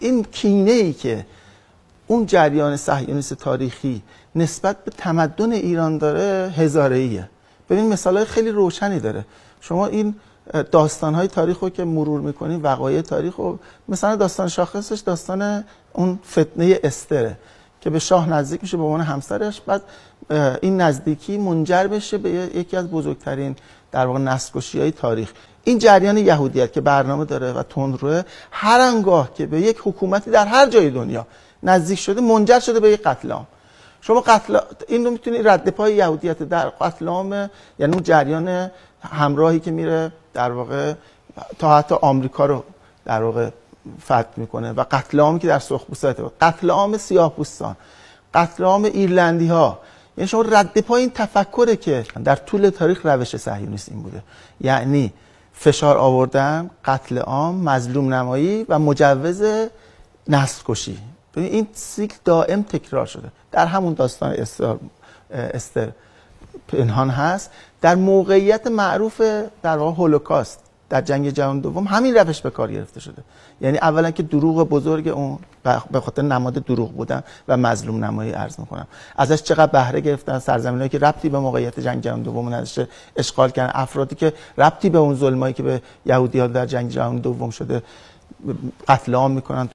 این کینه ای که اون جریان صهیونیست تاریخی نسبت به تمدن ایران داره هزاره ایه ببین مثال خیلی روشنی داره شما این داستان های تاریخ رو که مرور میکنین وقایع تاریخ رو مثلا داستان شاخصش داستان اون فتنه استره که به شاه نزدیک میشه به عنوان همسرش بعد این نزدیکی منجر بشه به یکی از بزرگترین در واقع نسل‌کشی‌های تاریخ این جریان یهودیت که برنامه داره و تندروه هر انگاه که به یک حکومتی در هر جای دنیا نزدیک شده منجر شده به یک قتل عام شما قتل این رو میتونی رد پای یهودیت در قتل عام یعنی اون جریان همراهی که میره در واقع تا حتی آمریکا رو در واقع فتح میکنه و قتل عامی که در سرخپوسته قتل عام سیاه‌پوستان قتل عام ایرلندی ها یعنی شما رد پای این تفکره که در طول تاریخ روش صهیونیست این بوده یعنی فشار آوردن قتل عام مظلوم نمایی و مجوز نسل کشی یعنی این سیکل دائم تکرار شده در همون داستان استر, استر پنهان هست در موقعیت معروف در واقع هولوکاست در جنگ جهان دوم همین روش به کار گرفته شده یعنی اولا که دروغ بزرگ اون به خاطر نماد دروغ بودن و مظلوم نمایی عرض میکنم ازش چقدر بهره گرفتن هایی که ربطی به موقعیت جنگ جهان دوم نداشته اشغال کردن افرادی که ربطی به اون ظلمایی که به یهودیان در جنگ جهان دوم شده قتل میکنن